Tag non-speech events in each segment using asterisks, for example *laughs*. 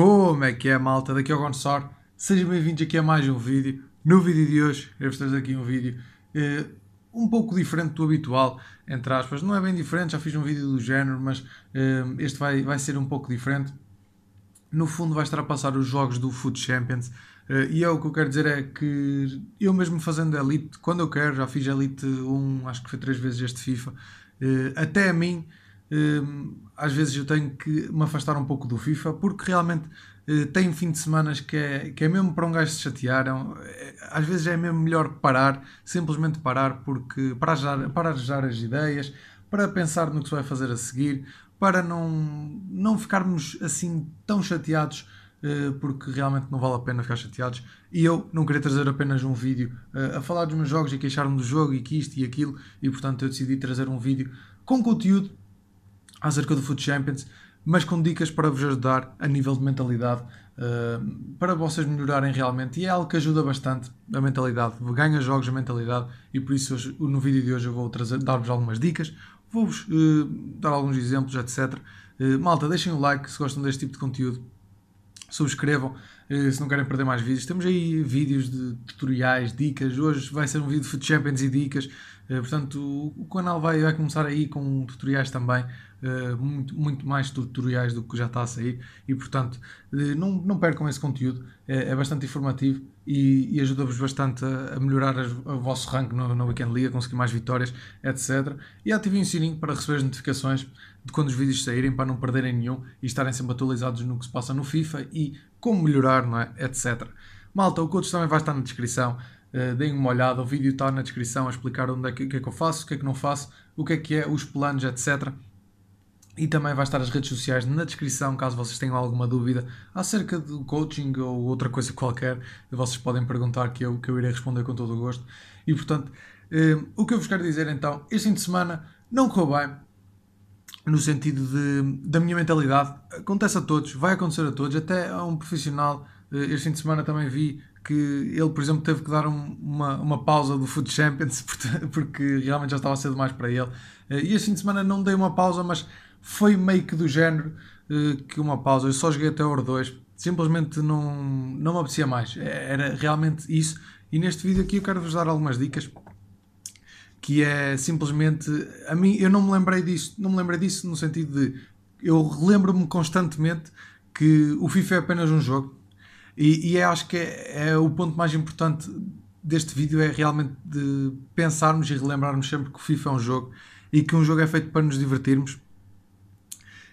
Como é que é, malta? Daqui ao é Gonçalo. Sejam bem-vindos aqui a mais um vídeo. No vídeo de hoje, eu vos trago aqui um vídeo uh, um pouco diferente do habitual, entre aspas. Não é bem diferente, já fiz um vídeo do género, mas uh, este vai, vai ser um pouco diferente. No fundo, vai estar a passar os jogos do Food Champions. Uh, e é o que eu quero dizer é que eu mesmo fazendo Elite, quando eu quero, já fiz Elite 1, acho que foi três vezes este FIFA, até a mim Hum, às vezes eu tenho que me afastar um pouco do FIFA porque realmente eh, tem fim de semana que é, que é mesmo para um gajo se chatear. É eh, às vezes é mesmo melhor parar, simplesmente parar, porque para arejar, para as ideias, para pensar no que se vai fazer a seguir, para não, não ficarmos assim tão chateados, eh, porque realmente não vale a pena ficar chateados. E eu não queria trazer apenas um vídeo a falar dos meus jogos e queixar-me do jogo e que isto e aquilo, e portanto eu decidi trazer um vídeo com conteúdo acerca do Food Champions, mas com dicas para vos ajudar a nível de mentalidade, uh, para vocês melhorarem realmente. E é algo que ajuda bastante a mentalidade, ganha jogos a mentalidade, e por isso hoje, no vídeo de hoje eu vou dar-vos algumas dicas, vou-vos uh, dar alguns exemplos, etc. Uh, eh, malta, deixem o like se gostam deste tipo de conteúdo, subscrevam se não querem perder mais vídeos. Temos aí vídeos de tutoriais, dicas. Hoje vai ser um vídeo de Food Champions e dicas. Eh, portanto, o canal vai, vai começar aí com tutoriais também, eh, muito, muito mais tutoriais do que já está a sair. E, portanto, eh, não, não percam esse conteúdo, é, é bastante informativo e, e ajuda-vos bastante a, a melhorar o vosso rank no, no Weekend League, a conseguir mais vitórias, etc. E ativem o sininho para receber as notificações de quando os vídeos saírem, para não perderem nenhum e estarem sempre atualizados no que se passa no FIFA e como melhorar, não é? etc. Malta, o coach também vai estar na descrição. Eh, deem uma olhada, o vídeo está na descrição a explicar onde é que, que é que eu faço, o que é que não faço, o que é que é, os planos, etc. E também vai estar as redes sociais na descrição, caso vocês tenham alguma dúvida acerca do coaching ou outra coisa qualquer, vocês podem perguntar que eu, que eu irei responder com todo o gosto. E portanto, eh, o que eu vos quero dizer então, este fim de semana não correu bem, no sentido de, da minha mentalidade. Acontece a todos, vai acontecer a todos, até a um profissional. Eh, este fim de semana também vi que ele, por exemplo, teve que dar uma, uma pausa do Food Champions *laughs* porque realmente já estava cedo mais para ele. Eh, e este fim de semana não dei uma pausa, mas foi meio que do género eh, que uma pausa. Eu só joguei até o Euro 2, simplesmente não, não me apetecia mais. Eh, era realmente isso. E neste vídeo aqui eu quero vos dar algumas dicas que é simplesmente a mim eu não me lembrei disso, não me lembrei disso no sentido de eu relembro-me constantemente que o FIFA é apenas um jogo e, e é, acho que é, é, o ponto mais importante deste vídeo é realmente de pensarmos e relembrarmos sempre que o FIFA é um jogo e que um jogo é feito para nos divertirmos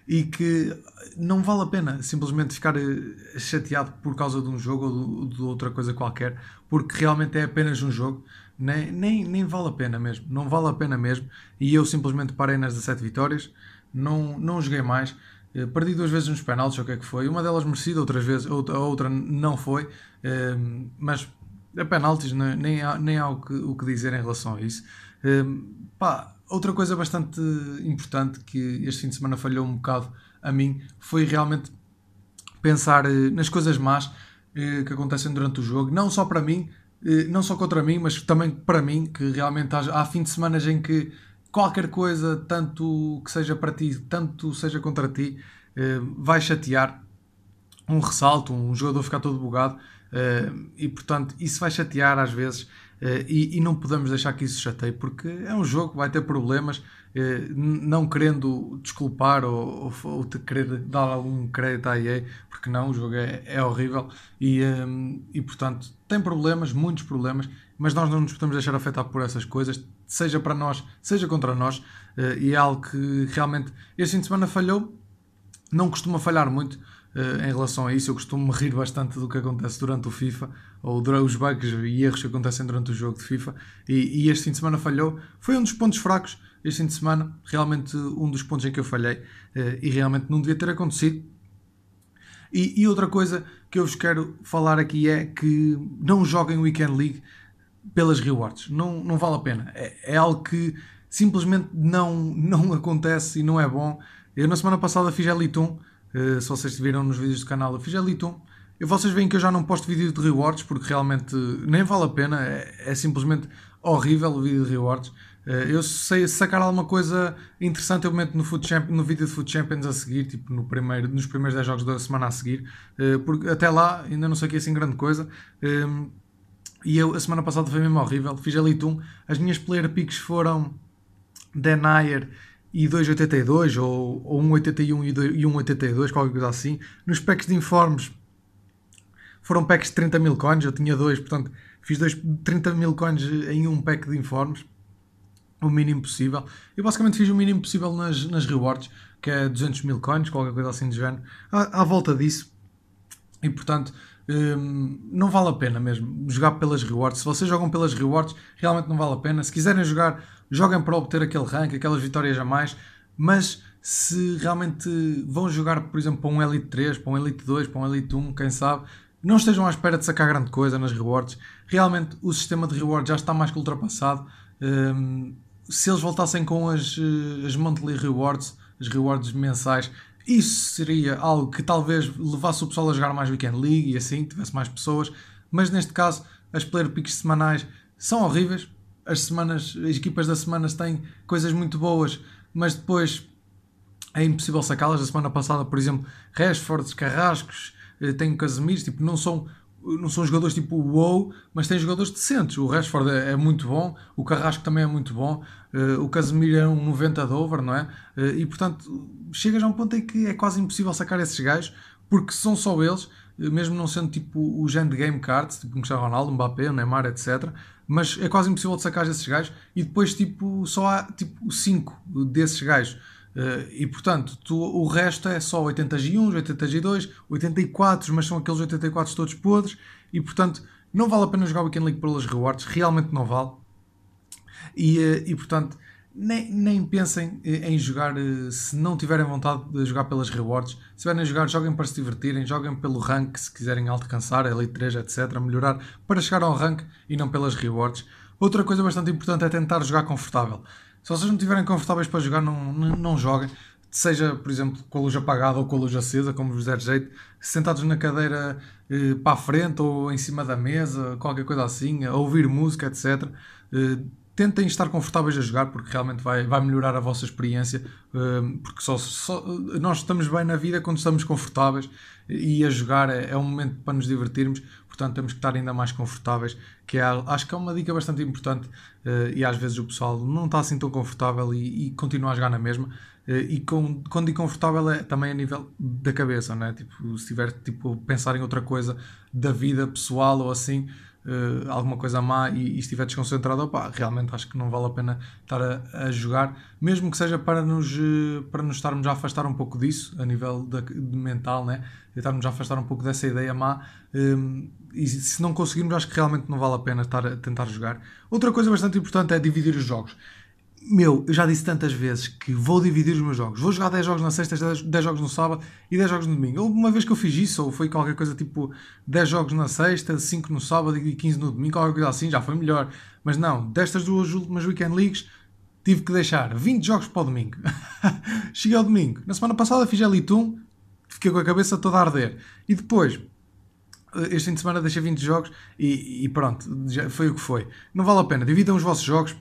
e que não vale a pena simplesmente ficar eh, chateado por causa de um jogo ou de, de outra coisa qualquer, porque realmente é apenas um jogo, nem, nem, nem vale a pena mesmo, não vale a pena mesmo. E eu simplesmente parei nas 17 vitórias, não, não joguei mais eh, perdi duas vezes nos penaltis, o que é que foi? Uma delas merecida, outras vezes, a outra não foi, ehm, mas a penaltis né, nem há, nem há o, que, o que dizer em relação a isso. Ehm, pá, outra coisa bastante importante que este fim de semana falhou um bocado a mim foi realmente pensar eh, nas coisas más eh, que acontecem durante o jogo, não só para mim, não só contra mim, mas também para mim, que realmente há, há fim de semana em que qualquer coisa, tanto que seja para ti, tanto seja contra ti, eh, vai chatear um ressalto, um jogador ficar todo bugado eh, e portanto isso vai chatear às vezes eh, e, não podemos deixar que isso chateie porque é um jogo que vai ter problemas não querendo desculpar ou, ou, querer dar algum crédito à EA porque não, o jogo é, é horrível e, e portanto tem problemas, muitos problemas mas nós não nos podemos deixar afetar por essas coisas seja para nós, seja contra nós, eh, e é algo que realmente este fim de semana falhou. Não costuma falhar muito eh, em relação a isso, eu costumo me rir bastante do que acontece durante o FIFA, ou os bugs e erros que acontecem durante o jogo de FIFA, e, e este fim de semana falhou. Foi um dos pontos fracos este fim de semana, realmente um dos pontos em que eu falhei, eh, e realmente não devia ter acontecido. E, e, outra coisa que eu vos quero falar aqui é que não joguem Weekend League pelas rewards. Não, não vale a pena. É, é, algo que simplesmente não, não *laughs* acontece e não é bom. Eu na semana passada fiz a uh, eh, se vocês viram nos vídeos do canal, eu fiz Eliton. E vocês veem que eu já não posto vídeo de rewards porque realmente nem vale a pena, é, é simplesmente horrível o vídeo de rewards. Eh, eu sei sacar alguma coisa interessante, eu meto no, Food no vídeo de Food Champions a seguir, tipo no primeiro, nos primeiros 10 jogos da semana a seguir, eh, porque até lá ainda não sei que assim grande coisa. Ehm, e eu, a semana passada foi mesmo horrível. Fiz ali um As minhas player picks foram Denier e 2,82 ou, ou 1,81 e 1,82, qualquer coisa assim. Nos packs de informes foram packs de 30 mil coins. Eu tinha dois, portanto, fiz dois, 30 mil coins em um pack de informes. O mínimo possível. Eu basicamente fiz o mínimo possível nas, nas rewards, que é 200 mil coins, qualquer coisa assim do género. À, à volta disso. E portanto, Hum, não vale a pena mesmo jogar pelas rewards. Se vocês jogam pelas rewards, realmente não vale a pena. Se quiserem jogar, joguem para obter aquele rank, aquelas vitórias a mais. Mas se realmente vão jogar, por exemplo, para um Elite 3, para um Elite 2, para um Elite 1, quem sabe, não estejam à espera de sacar grande coisa nas rewards. Realmente o sistema de rewards já está mais que ultrapassado. Hum, se eles voltassem com as, eh, as monthly rewards, as rewards mensais, isso seria algo que talvez levasse o pessoal a jogar mais Weekend League e assim, tivesse mais pessoas, mas neste caso as player picks semanais são horríveis, as semanas, as equipas das semanas têm coisas muito boas, mas depois é impossível sacá-las. A semana passada, por exemplo, Rashford, Carrascos, eh, tenho Casemiro, tipo, não são não são jogadores tipo wow, mas têm jogadores decentes. O Rashford é, é muito bom, o Carrasco também é muito bom, uh, o Casemiro é um 90 de over, não é? Uh, e portanto, chegas a um ponto em que é quase impossível sacar esses gajos, porque são só eles, eh, mesmo não sendo tipo o género de game cards, tipo um Cristiano Ronaldo, um Mbappé, um Neymar, etc. Mas é quase impossível de sacar esses gajos e depois tipo só há tipo 5 desses gajos Uh, e portanto, tu, o resto é só 81, 82, 84, mas são aqueles 84 todos podres. E portanto, não vale a pena jogar o Weekend League pelas rewards, realmente não vale. E, uh, e portanto, nem, nem pensem eh, em jogar uh, se não tiverem vontade de jogar pelas rewards. Se tiverem a jogar, joguem para se divertirem, joguem pelo rank se quiserem alcançar, Elite 3, etc. Melhorar para chegar ao rank e não pelas rewards. Outra coisa bastante importante é tentar jogar confortável. Se vocês não estiverem confortáveis para jogar, não, não, joguem. Seja, por exemplo, com a luz apagada ou com a luz acesa, como vos der jeito, sentados na cadeira eh, para a frente ou em cima da mesa, qualquer coisa assim, a ouvir música, etc. Eh, tentem estar confortáveis a jogar porque realmente vai, vai melhorar a vossa experiência hum, porque só, só, nós estamos bem na vida quando estamos confortáveis e a jogar é, é, um momento para nos divertirmos portanto temos que estar ainda mais confortáveis que é, acho que é uma dica bastante importante eh, e às vezes o pessoal não está assim tão confortável e, e continua a jogar na mesma eh, e com, quando digo confortável é também a nível da cabeça, né? tipo, se tiver tipo, pensar em outra coisa da vida pessoal ou assim uh, alguma coisa má e, e estiver desconcentrado, opa realmente acho que não vale a pena estar a, a, jogar, mesmo que seja para nos, eh, para nos estarmos a afastar um pouco disso, a nível de mental, né? estarmos a afastar um pouco dessa ideia má. Um, ehm, e se não conseguirmos, acho que realmente não vale a pena estar a tentar jogar. Outra coisa bastante importante é dividir os jogos meu, eu já disse tantas vezes que vou dividir os meus jogos. Vou jogar 10 jogos na sexta, 10, jogos no sábado e 10 jogos no domingo. uma vez que eu fiz isso, ou foi qualquer coisa tipo 10 jogos na sexta, 5 no sábado e 15 no domingo, qualquer coisa assim, já foi melhor. Mas não, destas duas últimas Weekend Leagues, tive que deixar 20 jogos para o domingo. *laughs* Cheguei ao domingo. Na semana passada fiz litum fiquei com a cabeça toda a arder. E depois, este fim de semana deixei 20 jogos e, e pronto, já foi o que foi. Não vale a pena, dividam os vossos jogos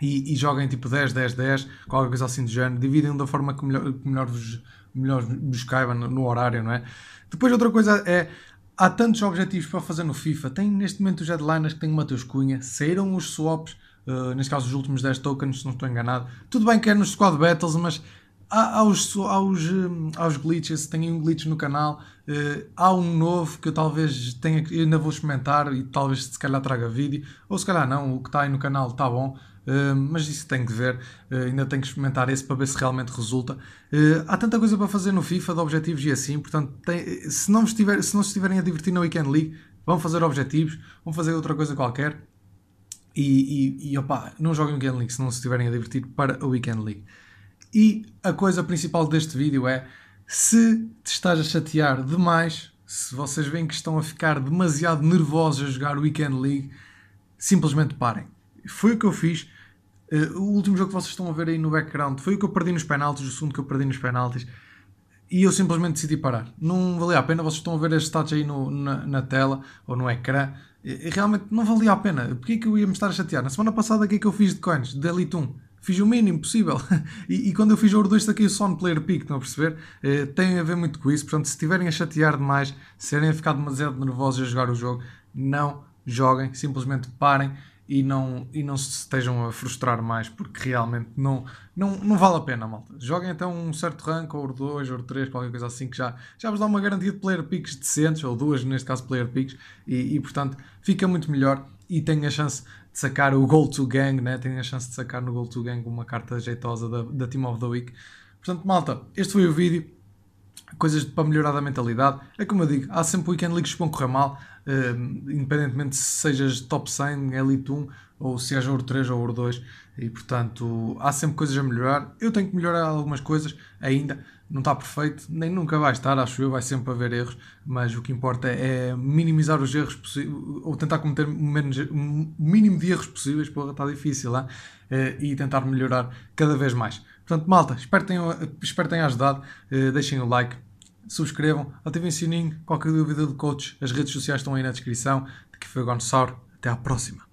e, e, joguem tipo 10, 10, 10, qualquer coisa assim do género. Dividem da forma que melhor, que melhor, vos, melhor vos caiba no, no horário, não é? Depois, outra coisa é há tantos objetivos para fazer no FIFA. Tem neste momento os headliners que tem o Matheus Cunha, saíram os swaps, uh, neste caso os últimos 10 tokens, se não estou enganado. Tudo bem que é nos Squad Battles, mas há, há, os, há, os, eh, há os glitches, tem um glitch no canal, uh, há um novo que eu talvez tenha, ainda vou experimentar e talvez se calhar traga vídeo, ou se calhar não, o que está aí no canal está bom. Eh, mas isso tem que ver, eh, ainda tenho que experimentar esse para ver se realmente resulta. Eh, há tanta coisa para fazer no FIFA de objetivos e assim, portanto, tem, se, não estiver, se não se estiverem a divertir na Weekend League, vão fazer objetivos, vão fazer outra coisa qualquer. E, e, e opa, não joguem Weekend League se não se estiverem a divertir para a Weekend League. E a coisa principal deste vídeo é se te estás a chatear demais, se vocês veem que estão a ficar demasiado nervosos a jogar Weekend League, simplesmente parem. Foi o que eu fiz Uh, o último jogo que vocês estão a ver aí no background foi o que eu perdi nos penaltis, o segundo que eu perdi nos penaltis. E eu simplesmente decidi parar. Não valia a pena, vocês estão a ver as stats aí no, na, na, tela ou no ecrã. E, realmente não valia a pena. Porquê é que eu ia me estar a chatear? Na semana passada, o que é que eu fiz de coins? De Elite 1. Fiz o mínimo possível. *laughs* e, e, quando eu fiz Ouro 2, saquei só no player pick, estão a perceber? Uh, tem a ver muito com isso. Portanto, se estiverem a chatear demais, se tiverem a ficar demasiado nervosos a jogar o jogo, não joguem, simplesmente parem e não, e não se estejam a frustrar mais, porque realmente não, não, não vale a pena, malta. Joguem então um certo rank, ou 2, ou 3, qualquer coisa assim, que já, já vos dá uma garantia de player picks decentes, ou duas, neste caso player picks, e, e portanto fica muito melhor e tem a chance de sacar o gold to Gang, né? tem a chance de sacar no gold to Gang uma carta jeitosa da, da Team of the Week. Portanto, malta, este foi o vídeo. Coisas para melhorar da mentalidade. É como eu digo, há sempre weekend leagues que vão correr mal uh, independentemente se sejas top 100, Elite 1 ou se és Ouro 3 ou Ouro 2. E portanto, há sempre coisas a melhorar. Eu tenho que melhorar algumas coisas ainda. Não está perfeito, nem nunca vai estar, acho eu. Vai sempre haver erros, mas o que importa é minimizar os erros ou tentar cometer o mínimo de erros possíveis. Porra, está difícil lá eh, e tentar melhorar cada vez mais. Portanto, malta, espero que tenham, espero que tenham ajudado. Eh, deixem o like subscrevam, ativem o sininho. Qualquer dúvida do coach, as redes sociais estão aí na descrição. De que foi Gonçalo. Até à próxima.